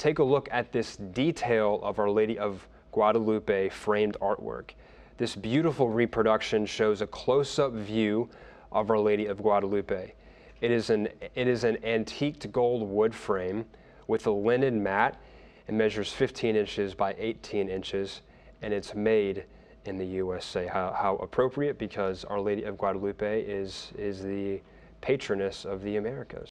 take a look at this detail of Our Lady of Guadalupe framed artwork. This beautiful reproduction shows a close-up view of Our Lady of Guadalupe. It is an, it is an antiqued gold wood frame with a linen mat and measures 15 inches by 18 inches and it's made in the USA. How, how appropriate because Our Lady of Guadalupe is, is the patroness of the Americas.